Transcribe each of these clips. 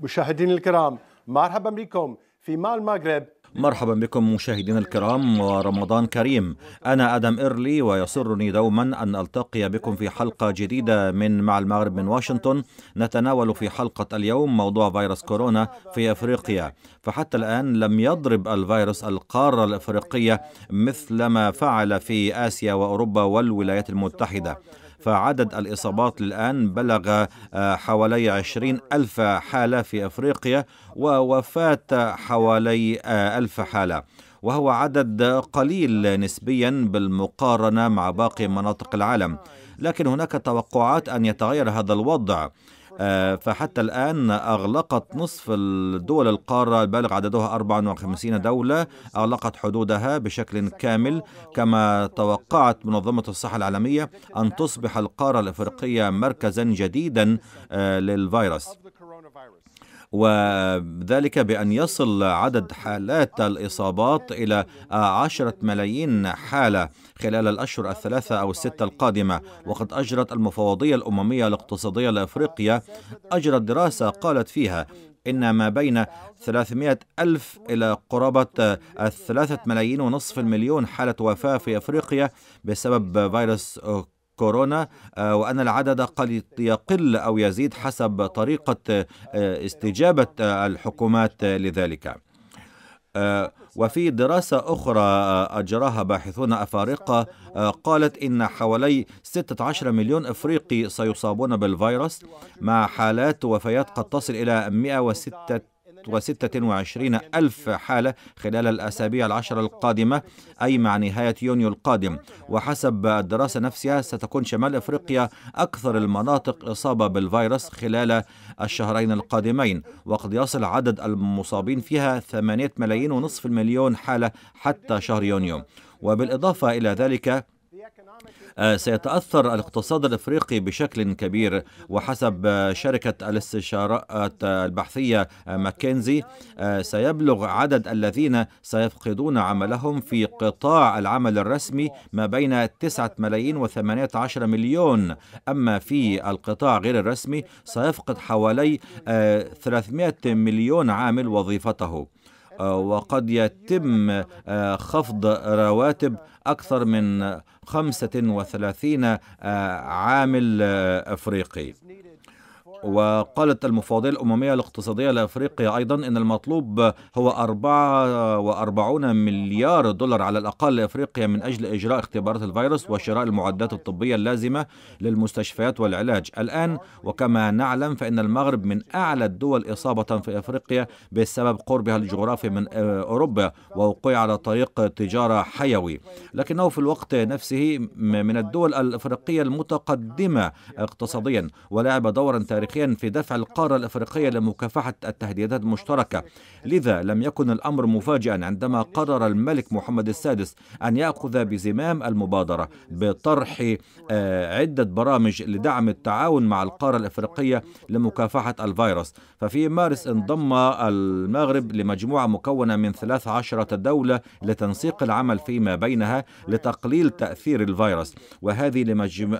مشاهدينا الكرام مرحبا بكم في مع المغرب مرحبا بكم مشاهدينا الكرام ورمضان كريم أنا أدم إيرلي ويسرني دوما أن ألتقي بكم في حلقة جديدة من مع المغرب من واشنطن نتناول في حلقة اليوم موضوع فيروس كورونا في أفريقيا فحتى الآن لم يضرب الفيروس القارة الأفريقية مثل ما فعل في آسيا وأوروبا والولايات المتحدة فعدد الإصابات الآن بلغ آه، حوالي 20 ألف حالة في أفريقيا ووفاة حوالي آه، ألف حالة وهو عدد قليل نسبيا بالمقارنة مع باقي مناطق العالم لكن هناك توقعات أن يتغير هذا الوضع آه، فحتى الآن أغلقت نصف الدول القارة البالغ عددها 54 دولة أغلقت حدودها بشكل كامل كما توقعت منظمة الصحة العالمية أن تصبح القارة الإفريقية مركزا جديدا آه، للفيروس وذلك بأن يصل عدد حالات الإصابات إلى عشرة ملايين حالة خلال الأشهر الثلاثة أو الستة القادمة وقد أجرت المفوضية الأممية الاقتصادية لأفريقيا أجرت دراسة قالت فيها إن ما بين 300 ألف إلى قرابة الثلاثة ملايين ونصف المليون حالة وفاة في أفريقيا بسبب فيروس كورونا آه، وأن العدد قد يقل أو يزيد حسب طريقة آه، استجابة آه، الحكومات لذلك وفي دراسة أخرى أجراها باحثون أفارقة قالت إن حوالي 16 مليون إفريقي سيصابون بالفيروس مع حالات وفيات قد تصل إلى 106 126 ألف حالة خلال الأسابيع العشر القادمة أي مع نهاية يونيو القادم وحسب الدراسة نفسها ستكون شمال أفريقيا أكثر المناطق إصابة بالفيروس خلال الشهرين القادمين وقد يصل عدد المصابين فيها 8 ملايين ونصف المليون حالة حتى شهر يونيو وبالإضافة إلى ذلك آه، سيتأثر الاقتصاد الإفريقي بشكل كبير وحسب شركة الاستشارات البحثية ماكنزي آه، سيبلغ عدد الذين سيفقدون عملهم في قطاع العمل الرسمي ما بين 9 ملايين و 18 مليون أما في القطاع غير الرسمي سيفقد حوالي 300 آه، مليون عامل وظيفته وقد يتم آه، خفض رواتب أكثر من 35 آه، عامل آه، أفريقي وقالت المفوضية الأممية الاقتصادية لأفريقيا أيضا أن المطلوب هو 44 مليار دولار على الأقل لأفريقيا من أجل إجراء اختبارات الفيروس وشراء المعدات الطبية اللازمة للمستشفيات والعلاج الآن وكما نعلم فإن المغرب من أعلى الدول إصابة في أفريقيا بسبب قربها الجغرافي من أوروبا ووقوع على طريق تجارة حيوي لكنه في الوقت نفسه من الدول الأفريقية المتقدمة اقتصاديا ولعب دورا تاريخيا افريقيا في دفع القارة الأفريقية لمكافحة التهديدات المشتركة لذا لم يكن الأمر مفاجئا عندما قرر الملك محمد السادس أن يأخذ بزمام المبادرة بطرح آه، عدة برامج لدعم التعاون مع القارة الأفريقية لمكافحة الفيروس ففي مارس انضم المغرب لمجموعة مكونة من 13 دولة لتنسيق العمل فيما بينها لتقليل تأثير الفيروس وهذه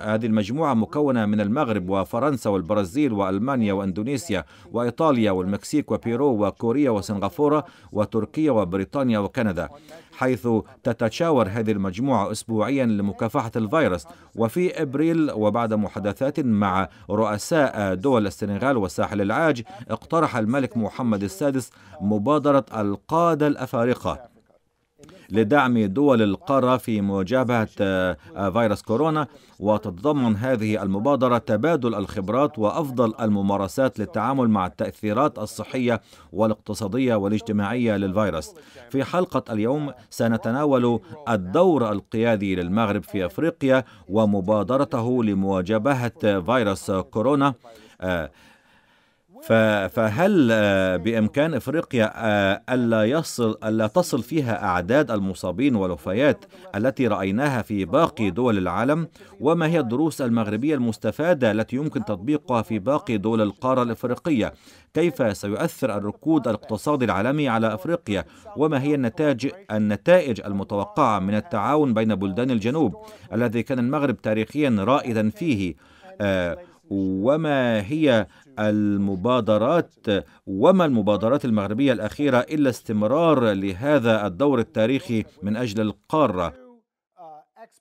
هذه المجموعة مكونة من المغرب وفرنسا والبرازيل وألمانيا وإندونيسيا وإيطاليا والمكسيك وبيرو وكوريا وسنغافورة وتركيا وبريطانيا وكندا حيث تتشاور هذه المجموعة أسبوعيا لمكافحة الفيروس وفي أبريل وبعد محادثات مع رؤساء دول السنغال وساحل العاج اقترح الملك محمد السادس مبادرة القادة الأفارقة لدعم دول القارة في مواجهة آه، فيروس كورونا وتتضمن هذه المبادرة تبادل الخبرات وأفضل الممارسات للتعامل مع التأثيرات الصحية والاقتصادية والاجتماعية للفيروس في حلقة اليوم سنتناول الدور القيادي للمغرب في أفريقيا ومبادرته لمواجهة فيروس كورونا آه، فهل آه، بإمكان إفريقيا آه، ألا, يصل ألا تصل فيها أعداد المصابين والوفيات التي رأيناها في باقي دول العالم وما هي الدروس المغربية المستفادة التي يمكن تطبيقها في باقي دول القارة الإفريقية كيف سيؤثر الركود الاقتصادي العالمي على افريقيا وما هي النتائج النتائج المتوقعه من التعاون بين بلدان الجنوب الذي كان المغرب تاريخيا رائدا فيه آه، وما هي المبادرات وما المبادرات المغربية الأخيرة إلا استمرار لهذا الدور التاريخي من أجل القارة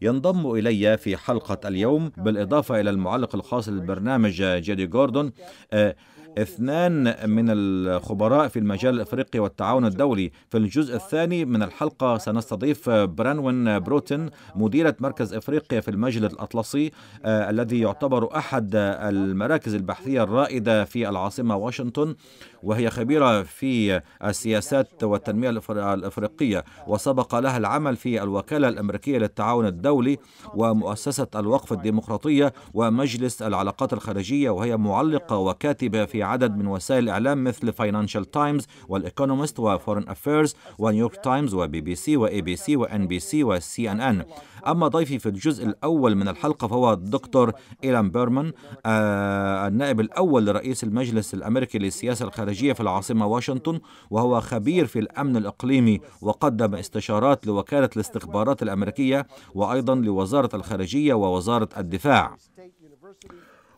ينضم إلي في حلقة اليوم بالإضافة إلى المعلق الخاص للبرنامج جيدي جوردون آه، اثنان من الخبراء في المجال الافريقي والتعاون الدولي في الجزء الثاني من الحلقه سنستضيف برانوين بروتن مديره مركز افريقيا في المجلس الاطلسي آه الذي يعتبر احد المراكز البحثيه الرائده في العاصمه واشنطن وهي خبيره في السياسات والتنميه الافريقيه وسبق لها العمل في الوكاله الامريكيه للتعاون الدولي ومؤسسه الوقف الديمقراطيه ومجلس العلاقات الخارجيه وهي معلقه وكاتبه في عدد من وسائل الإعلام مثل فاينانشال تايمز والإيكونومست وفورن أفيرز ونيويورك تايمز وبي بي سي وإي بي سي وإن بي سي وسي إن إن أما ضيفي في الجزء الأول من الحلقة فهو الدكتور إيلان بيرمان آه النائب الأول لرئيس المجلس الأمريكي للسياسة الخارجية في العاصمة واشنطن وهو خبير في الأمن الإقليمي وقدم استشارات لوكالة الاستخبارات الأمريكية وأيضا لوزارة الخارجية ووزارة الدفاع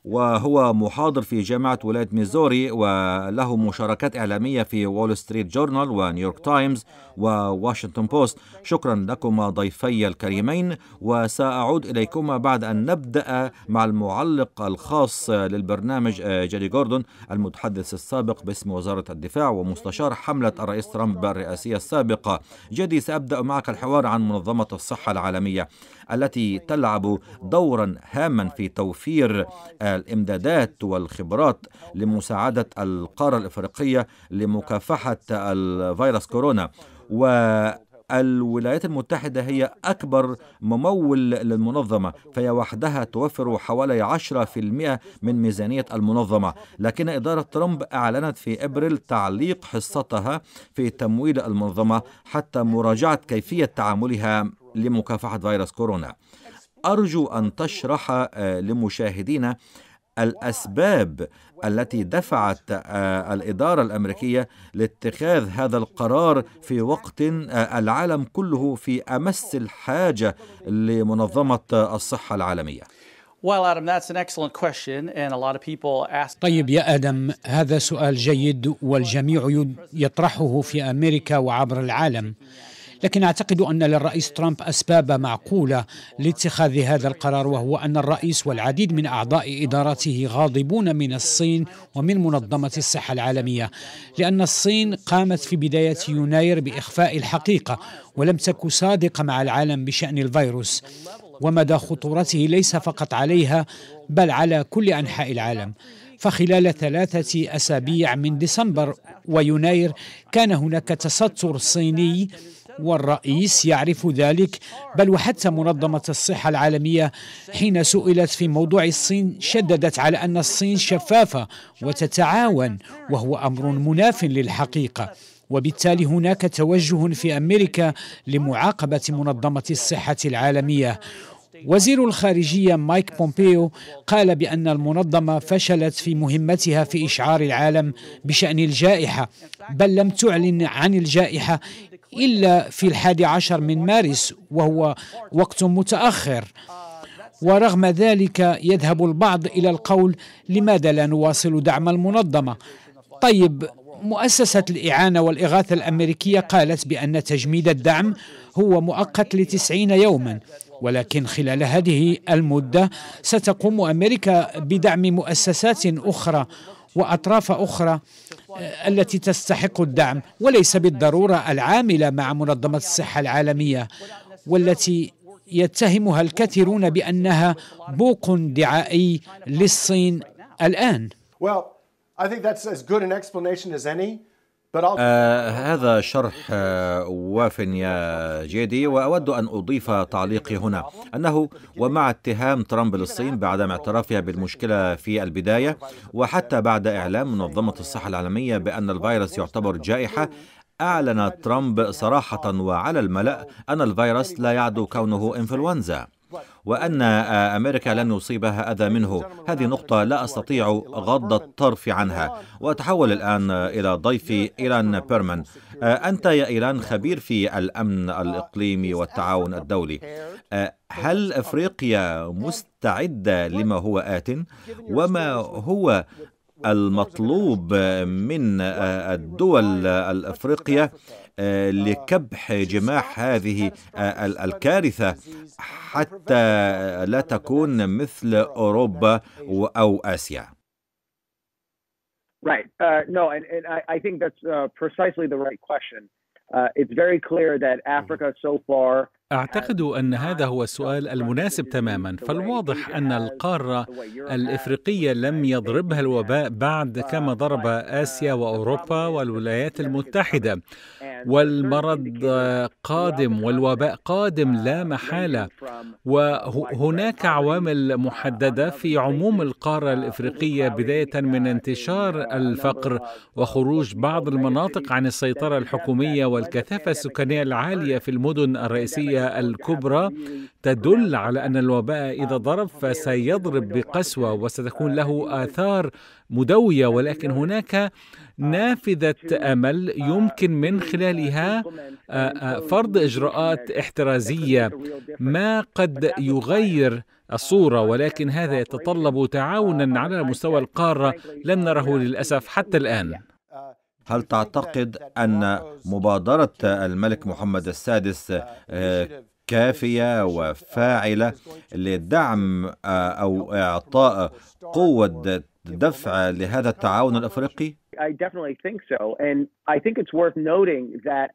وهو محاضر في جامعة ولاية ميزوري وله مشاركات إعلامية في وول ستريت جورنال ونيويورك تايمز وواشنطن بوست شكرا لكما ضيفي الكريمين وسأعود إليكما بعد أن نبدأ مع المعلق الخاص للبرنامج آه، جيري جوردون المتحدث السابق باسم وزارة الدفاع ومستشار حملة الرئيس ترامب الرئاسية السابقة جدي سأبدأ معك الحوار عن منظمة الصحة العالمية التي تلعب دورا هاما في توفير الامدادات والخبرات لمساعده القاره الافريقيه لمكافحه الفيروس كورونا و الولايات المتحدة هي أكبر ممول للمنظمة فهي وحدها توفر حوالي 10% من ميزانية المنظمة لكن إدارة ترامب أعلنت في أبريل تعليق حصتها في تمويل المنظمة حتى مراجعة كيفية تعاملها لمكافحة فيروس كورونا أرجو أن تشرح آه، لمشاهدينا الأسباب التي دفعت آه، الإدارة الأمريكية لاتخاذ هذا القرار في وقت آه، العالم كله في أمس الحاجة لمنظمة الصحة العالمية طيب يا آدم هذا سؤال جيد والجميع يطرحه في أمريكا وعبر العالم لكن أعتقد أن للرئيس ترامب أسباب معقولة لاتخاذ هذا القرار وهو أن الرئيس والعديد من أعضاء إدارته غاضبون من الصين ومن منظمة الصحة العالمية لأن الصين قامت في بداية يناير بإخفاء الحقيقة ولم تكن صادقة مع العالم بشأن الفيروس ومدى خطورته ليس فقط عليها بل على كل أنحاء العالم فخلال ثلاثة أسابيع من ديسمبر ويناير كان هناك تستر صيني والرئيس يعرف ذلك بل وحتى منظمة الصحة العالمية حين سئلت في موضوع الصين شددت على أن الصين شفافة وتتعاون وهو أمر مناف للحقيقة وبالتالي هناك توجه في أمريكا لمعاقبة منظمة الصحة العالمية وزير الخارجية مايك بومبيو قال بأن المنظمة فشلت في مهمتها في إشعار العالم بشأن الجائحة بل لم تعلن عن الجائحة إلا في الحادي عشر من مارس وهو وقت متأخر ورغم ذلك يذهب البعض إلى القول لماذا لا نواصل دعم المنظمة طيب مؤسسة الإعانة والإغاثة الأمريكية قالت بأن تجميد الدعم هو مؤقت لتسعين يوما ولكن خلال هذه المدة ستقوم أمريكا بدعم مؤسسات أخرى وأطراف أخرى آه، التي تستحق الدعم وليس بالضرورة العاملة مع منظمة الصحة العالمية والتي يتهمها الكثيرون بأنها بوق دعائي للصين الآن. Well, I think that's as good an explanation as any. آه هذا شرح آه واف يا جيدي وأود أن أضيف تعليقي هنا أنه ومع اتهام ترامب للصين بعدم اعترافها بالمشكلة في البداية وحتى بعد إعلام منظمة الصحة العالمية بأن الفيروس يعتبر جائحة أعلن ترامب صراحة وعلى الملأ أن الفيروس لا يعدو كونه إنفلونزا وأن أمريكا لن يصيبها أذى منه هذه نقطة لا أستطيع غض الطرف عنها وأتحول الآن إلى ضيفي إيران بيرمان أنت يا إيران خبير في الأمن الإقليمي والتعاون الدولي هل إفريقيا مستعدة لما هو آت وما هو المطلوب من الدول الافريقيه لكبح جماح هذه الكارثة حتى لا تكون مثل أوروبا أو آسيا Right. Uh, no, and, and I, I think that's uh, precisely the right question. Uh, it's very clear that Africa so far اعتقد ان هذا هو السؤال المناسب تماما فالواضح ان القاره الافريقيه لم يضربها الوباء بعد كما ضرب اسيا واوروبا والولايات المتحده والمرض قادم والوباء قادم لا محاله وهناك عوامل محدده في عموم القاره الافريقيه بدايه من انتشار الفقر وخروج بعض المناطق عن السيطره الحكوميه والكثافه السكانيه العاليه في المدن الرئيسيه الرؤية الكبرى تدل على أن الوباء إذا ضرب فسيضرب بقسوة وستكون له آثار مدوية ولكن هناك نافذة أمل يمكن من خلالها آه، آه، فرض إجراءات احترازية ما قد يغير الصورة ولكن هذا يتطلب تعاونا على مستوى القارة لم نره للأسف حتى الآن هل تعتقد أن مبادرة الملك محمد السادس آه، كافية وفاعلة لدعم آه، أو إعطاء قوة دفع لهذا التعاون الأفريقي؟ I definitely think so. And I think it's worth noting that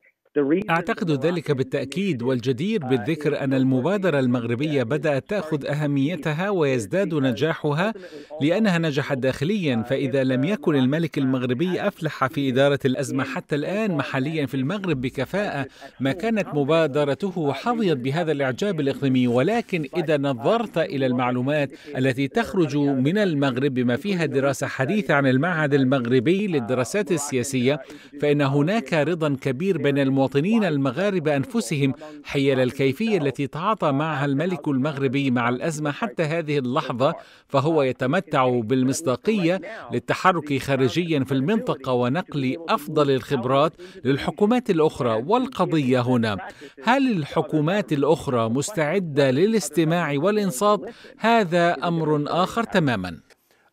أعتقد ذلك بالتأكيد والجدير uh, بالذكر أن المبادرة المغربية بدأت تأخذ أهميتها ويزداد نجاحها لأنها نجحت داخليا uh, فإذا لم يكن الملك المغربي أفلح في إدارة الأزمة حتى الآن محليا في المغرب بكفاءة ما كانت uh, مبادرته حظيت بهذا الإعجاب الإقليمي ولكن إذا نظرت إلى المعلومات التي تخرج من المغرب بما فيها دراسة حديثة عن المعهد المغربي للدراسات السياسية فإن هناك رضا كبير بين الم المواطنين المغارب أنفسهم حيال الكيفية التي تعاطى معها الملك المغربي مع الأزمة حتى هذه اللحظة فهو يتمتع بالمصداقية للتحرك خارجيا في المنطقة ونقل أفضل الخبرات للحكومات الأخرى والقضية هنا هل الحكومات الأخرى مستعدة للاستماع والإنصات هذا أمر آخر تماما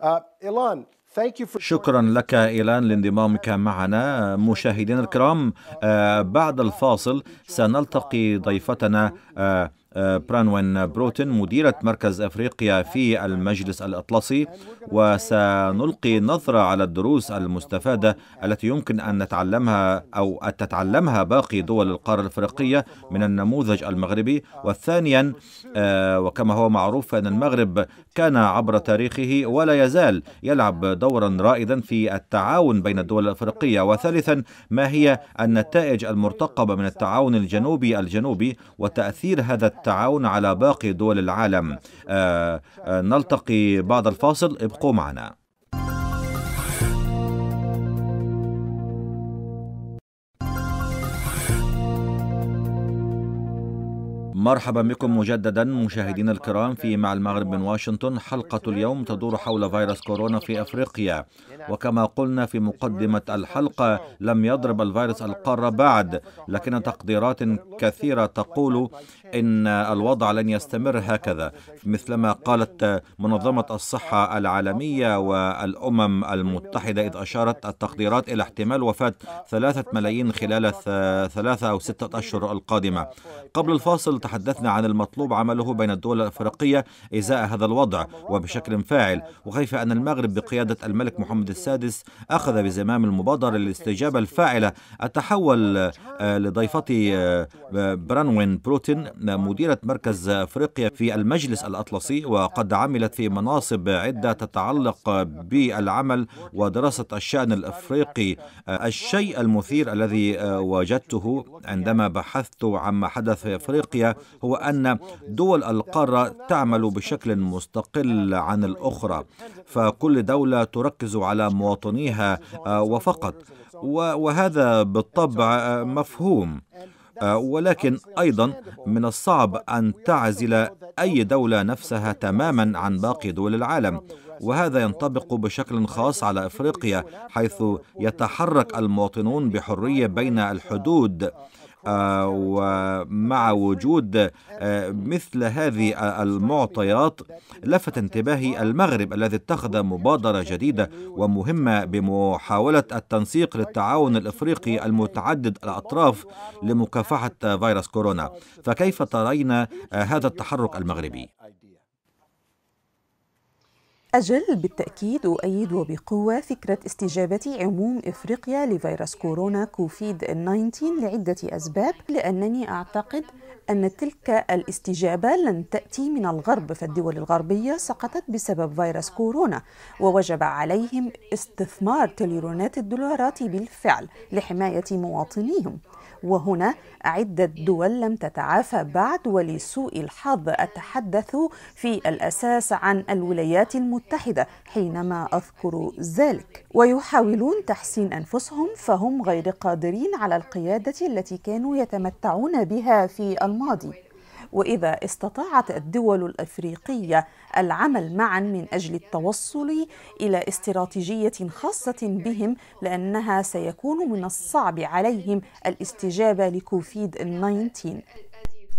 آه، إيلان شكرا لك إيلان لانضمامك معنا مشاهدينا الكرام آه، بعد الفاصل سنلتقي ضيفتنا آه، برانوين بروتن مديرة مركز أفريقيا في المجلس الأطلسي وسنلقي نظرة على الدروس المستفادة التي يمكن أن نتعلمها أو أن تتعلمها باقي دول القارة الأفريقية من النموذج المغربي وثانيا آه، وكما هو معروف أن المغرب كان عبر تاريخه ولا يزال يلعب دورا رائدا في التعاون بين الدول الأفريقية وثالثا ما هي النتائج المرتقبة من التعاون الجنوبي الجنوبي وتأثير هذا التعاون التعاون على باقي دول العالم آه، آه، نلتقي بعد الفاصل ابقوا معنا مرحبا بكم مجددا مشاهدينا الكرام في مع المغرب من واشنطن حلقة اليوم تدور حول فيروس كورونا في أفريقيا وكما قلنا في مقدمة الحلقة لم يضرب الفيروس القارة بعد لكن تقديرات كثيرة تقول إن الوضع لن يستمر هكذا مثلما قالت منظمة الصحة العالمية والأمم المتحدة إذ أشارت التقديرات إلى احتمال وفاة ثلاثة ملايين خلال ثلاثة أو ستة أشهر القادمة قبل الفاصل تحدثنا عن المطلوب عمله بين الدول الأفريقية إزاء هذا الوضع وبشكل فاعل وكيف أن المغرب بقيادة الملك محمد السادس أخذ بزمام المبادرة للاستجابة الفاعلة أتحول آه، لضيفتي آه، برانوين بروتين مديرة مركز أفريقيا في المجلس الأطلسي وقد عملت في مناصب عدة تتعلق بالعمل ودراسة الشأن الأفريقي آه، الشيء المثير الذي وجدته عندما بحثت عما حدث في أفريقيا هو أن دول القارة تعمل بشكل مستقل عن الأخرى فكل دولة تركز على مواطنيها آه، وفقط وهذا بالطبع آه، مفهوم آه، ولكن ايضا من الصعب ان تعزل اي دوله نفسها تماما عن باقي دول العالم وهذا ينطبق بشكل خاص على افريقيا حيث يتحرك المواطنون بحريه بين الحدود ومع وجود آه، مثل هذه المعطيات لفت انتباهي المغرب الذي اتخذ مبادرة جديدة ومهمة بمحاولة التنسيق للتعاون الإفريقي المتعدد الأطراف لمكافحة فيروس كورونا فكيف ترين آه، هذا التحرك المغربي؟ أجل بالتأكيد أؤيد وبقوة فكرة استجابة عموم إفريقيا لفيروس كورونا كوفيد 19 لعدة أسباب لأنني أعتقد أن تلك الاستجابة لن تأتي من الغرب فالدول الغربية سقطت بسبب فيروس كورونا ووجب عليهم استثمار تليرونات الدولارات بالفعل لحماية مواطنيهم وهنا عدة دول لم تتعافى بعد ولسوء الحظ أتحدث في الأساس عن الولايات المتحدة حينما أذكر ذلك ويحاولون تحسين أنفسهم فهم غير قادرين على القيادة التي كانوا يتمتعون بها في الماضي واذا استطاعت الدول الافريقيه العمل معا من اجل التوصل الى استراتيجيه خاصه بهم لانها سيكون من الصعب عليهم الاستجابه لكوفيد 19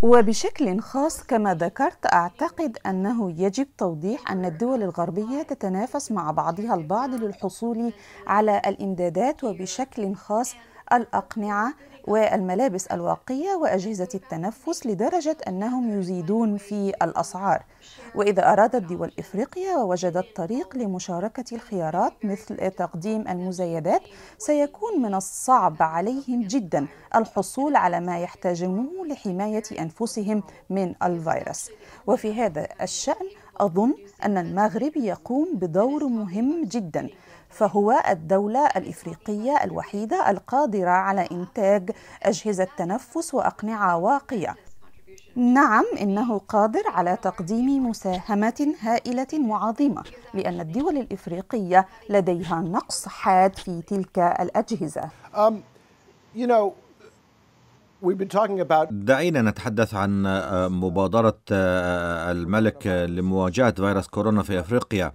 وبشكل خاص كما ذكرت اعتقد انه يجب توضيح ان الدول الغربيه تتنافس مع بعضها البعض للحصول على الامدادات وبشكل خاص الاقنعه والملابس الواقية وأجهزة التنفس لدرجة أنهم يزيدون في الأسعار وإذا أرادت دول إفريقيا ووجدت طريق لمشاركة الخيارات مثل تقديم المزايدات سيكون من الصعب عليهم جدا الحصول على ما يحتاجونه لحماية أنفسهم من الفيروس وفي هذا الشأن أظن أن المغرب يقوم بدور مهم جدا فهو الدولة الإفريقية الوحيدة القادرة على إنتاج أجهزة تنفس وأقنعة واقية. نعم انه قادر على تقديم مساهمه هائله وعظيمه لان الدول الافريقيه لديها نقص حاد في تلك الاجهزه um, you know, about... دعينا نتحدث عن آه، مبادره آه، الملك لمواجهه فيروس كورونا في افريقيا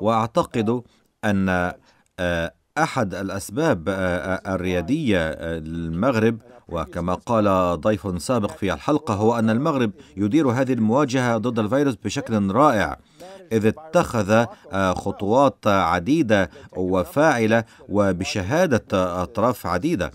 واعتقد أن آه، أحد الأسباب آه، آه، الريادية للمغرب وكما قال ضيف سابق في الحلقة هو أن المغرب يدير هذه المواجهة ضد الفيروس بشكل رائع إذ اتخذ خطوات عديدة وفاعلة وبشهادة أطراف عديدة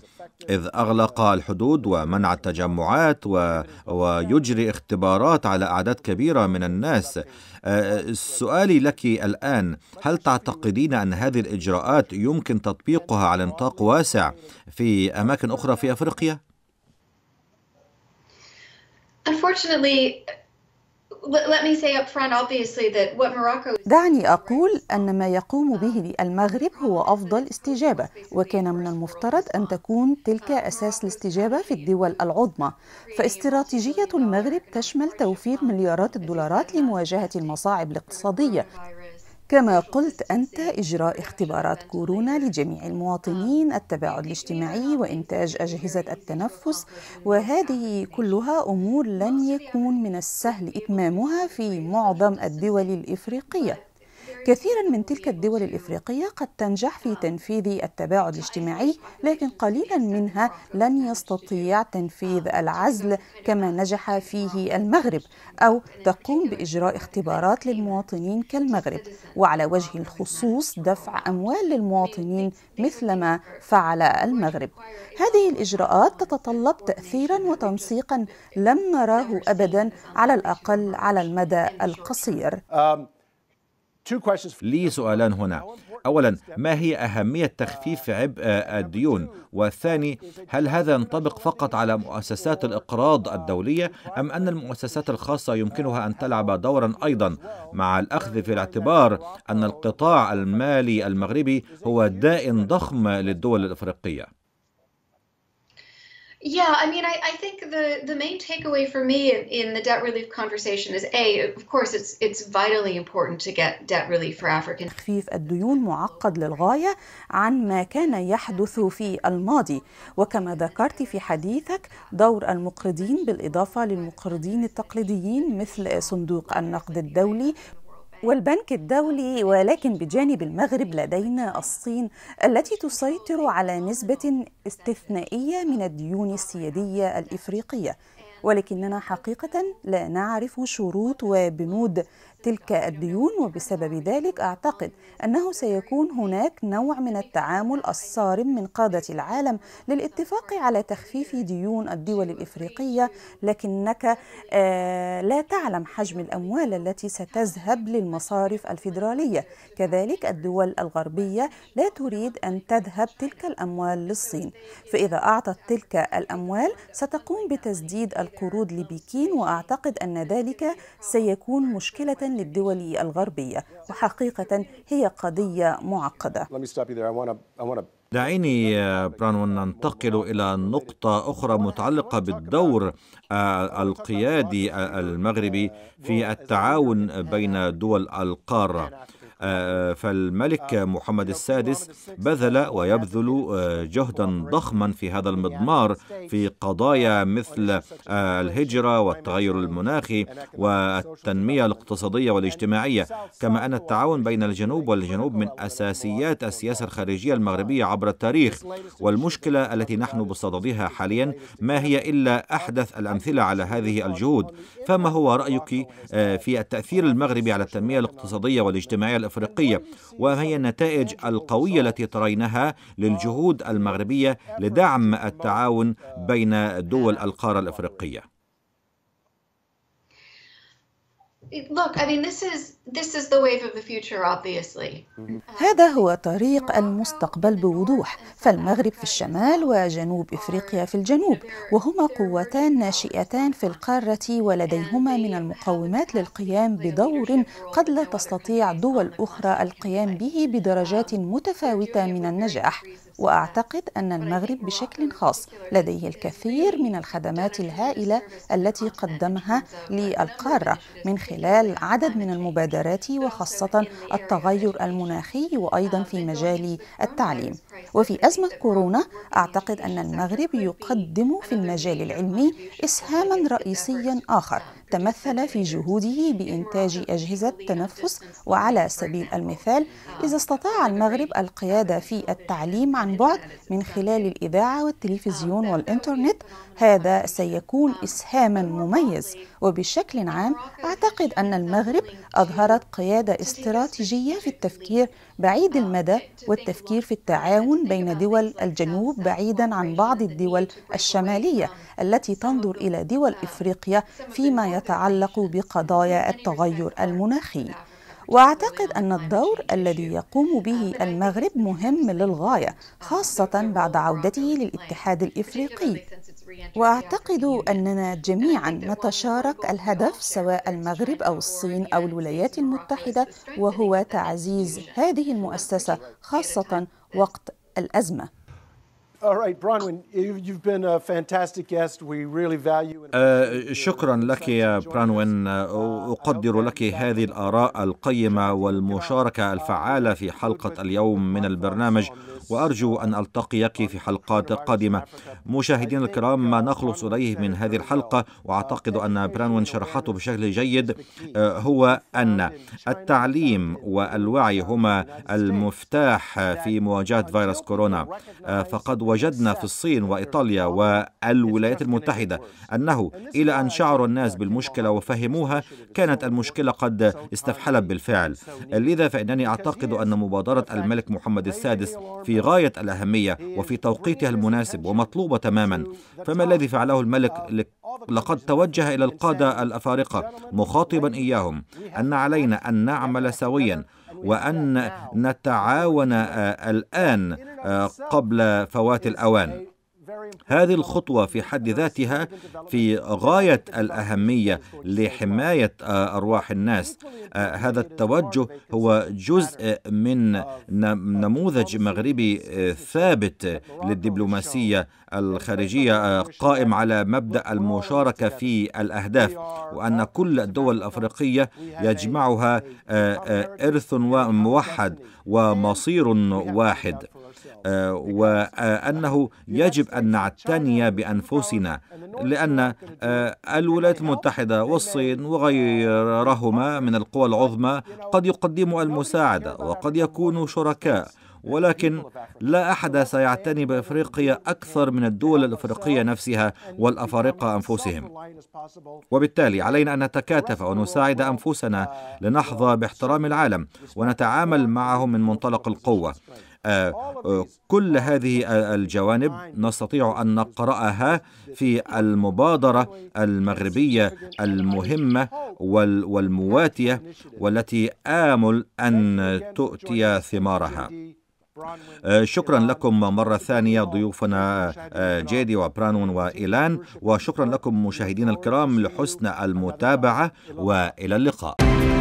إذ أغلق الحدود ومنع التجمعات و... ويجري اختبارات على أعداد كبيرة من الناس أه، سؤالي لك الآن هل تعتقدين أن هذه الإجراءات يمكن تطبيقها على نطاق واسع في أماكن أخرى في أفريقيا؟ Unfortunately, دعني أقول أن ما يقوم به المغرب هو أفضل استجابة وكان من المفترض أن تكون تلك أساس الاستجابة في الدول العظمى فاستراتيجية المغرب تشمل توفير مليارات الدولارات لمواجهة المصاعب الاقتصادية كما قلت أنت إجراء اختبارات كورونا لجميع المواطنين التباعد الاجتماعي وإنتاج أجهزة التنفس وهذه كلها أمور لن يكون من السهل إتمامها في معظم الدول الإفريقية كثيرا من تلك الدول الإفريقية قد تنجح في تنفيذ التباعد الاجتماعي لكن قليلا منها لن يستطيع تنفيذ العزل كما نجح فيه المغرب أو تقوم بإجراء اختبارات للمواطنين كالمغرب وعلى وجه الخصوص دفع أموال للمواطنين مثلما فعل المغرب هذه الإجراءات تتطلب تأثيرا وتنسيقا لم نراه أبدا على الأقل على المدى القصير um, لي سؤالان هنا أولا ما هي أهمية تخفيف آه، عبء الديون والثاني هل هذا ينطبق فقط على مؤسسات الإقراض الدولية أم أن المؤسسات الخاصة يمكنها أن تلعب دورا أيضا مع الأخذ في الاعتبار أن القطاع المالي المغربي هو داء ضخم للدول الإفريقية Yeah, I mean, I, I think the, the main takeaway for me in, in, the debt relief conversation is A, of course, it's, it's vitally important to get debt relief for African. تخفيف الديون معقد للغاية عن ما كان يحدث في الماضي وكما ذكرت في حديثك دور المقرضين بالإضافة للمقرضين التقليديين مثل صندوق النقد الدولي والبنك الدولي ولكن بجانب المغرب لدينا الصين التي تسيطر على نسبة استثنائية من الديون السيادية الإفريقية ولكننا حقيقة لا نعرف شروط وبنود تلك الديون وبسبب ذلك أعتقد أنه سيكون هناك نوع من التعامل الصارم من قادة العالم للاتفاق على تخفيف ديون الدول الإفريقية لكنك آه، لا تعلم حجم الأموال التي ستذهب للمصارف الفيدرالية كذلك الدول الغربية لا تريد أن تذهب تلك الأموال للصين فإذا أعطت تلك الأموال ستقوم بتسديد القروض لبكين وأعتقد أن ذلك سيكون مشكلة للدول الغربية وحقيقة هي قضية معقدة دعيني برانون ننتقل إلى نقطة أخرى متعلقة بالدور آه، القيادي آه، المغربي في التعاون بين دول القارة آه، فالملك آه، محمد السادس بذل آه، ويبذل جهدا ضخما في هذا المضمار في قضايا مثل الهجرة والتغير المناخي والتنمية الاقتصادية والاجتماعية كما أن التعاون بين الجنوب والجنوب من أساسيات السياسة الخارجية المغربية عبر التاريخ والمشكلة التي نحن بصددها حاليا ما هي إلا أحدث الأمثلة على هذه الجهود فما هو رأيك في التأثير المغربي على التنمية الاقتصادية والاجتماعية الإفريقية وهي النتائج القوية التي تريناها للجهود المغربية لدعم التعاون بين دول القارة الإفريقية Look, I mean, this is this is the wave of the future, obviously. Mm-hmm. هذا هو طريق المستقبل بوضوح، فالمغرب في الشمال وجنوب افريقيا في الجنوب، وهما قوتان ناشئتان في القارة ولديهما من المقومات للقيام بدور قد لا تستطيع دول أخرى القيام به بدرجات متفاوتة من النجاح. واعتقد ان المغرب بشكل خاص لديه الكثير من الخدمات الهائله التي قدمها للقاره من خلال عدد من المبادرات وخاصه التغير المناخي وايضا في مجال التعليم وفي ازمه كورونا اعتقد ان المغرب يقدم في المجال العلمي اسهاما رئيسيا اخر تمثل في جهوده بإنتاج أجهزة تنفس وعلى سبيل المثال إذا استطاع المغرب القيادة في التعليم عن بعد من خلال الإذاعة والتلفزيون والإنترنت هذا سيكون إسهاما مميز وبشكل عام أعتقد أن المغرب أظهرت قيادة استراتيجية في التفكير بعيد المدى والتفكير في التعاون بين دول الجنوب بعيدا عن بعض الدول الشمالية التي تنظر إلى دول إفريقيا فيما يتعلق بقضايا التغير المناخي واعتقد ان الدور الذي يقوم به المغرب مهم للغايه خاصه بعد عودته للاتحاد الافريقي واعتقد اننا جميعا نتشارك الهدف سواء المغرب او الصين او الولايات المتحده وهو تعزيز هذه المؤسسه خاصه وقت الازمه All right, Bronwyn, you've been a fantastic guest. We really value uh, شكرا لك يا برانوين uh, أقدر لك هذه الآراء القيمة uh, والمشاركة uh, الفعالة في حلقة اليوم من البرنامج وأرجو أن ألتقيك في حلقات قادمة مشاهدين الكرام ما نخلص إليه من هذه الحلقة وأعتقد أن برانوين شرحته بشكل جيد هو أن التعليم والوعي هما المفتاح في مواجهة فيروس كورونا فقد وجدنا في الصين وإيطاليا والولايات المتحدة أنه إلى أن شعر الناس بالمشكلة وفهموها كانت المشكلة قد استفحلت بالفعل لذا فإنني أعتقد أن مبادرة الملك محمد السادس في غاية الأهمية وفي توقيتها المناسب ومطلوبة تماما فما الذي فعله الملك لقد توجه إلى القادة الأفارقة مخاطبا إياهم أن علينا أن نعمل سويا وأن نتعاون آه، الآن آه، قبل فوات الأوان هذه الخطوة في حد ذاتها في غاية الأهمية لحماية آه، أرواح الناس آه، هذا التوجه هو جزء من نموذج مغربي آه، ثابت للدبلوماسية الخارجية قائم على مبدأ المشاركة في الأهداف وأن كل الدول الأفريقية يجمعها إرث موحد ومصير واحد آه، وأنه يجب أن نعتني بأنفسنا لأن آه، الولايات المتحدة والصين وغيرهما من القوى العظمى قد يقدموا المساعدة وقد يكونوا شركاء ولكن لا أحد سيعتني بأفريقيا أكثر من الدول الأفريقية نفسها والأفارقة أنفسهم وبالتالي علينا أن نتكاتف ونساعد أنفسنا لنحظى باحترام العالم ونتعامل معهم من منطلق القوة آه، آه، كل هذه الجوانب نستطيع أن نقرأها في المبادرة المغربية المهمة والمواتية والتي آمل أن تؤتي ثمارها آه، شكرا لكم مرة ثانية ضيوفنا جيدي وبرانون وإيلان وشكرا لكم مشاهدينا الكرام لحسن المتابعة وإلى اللقاء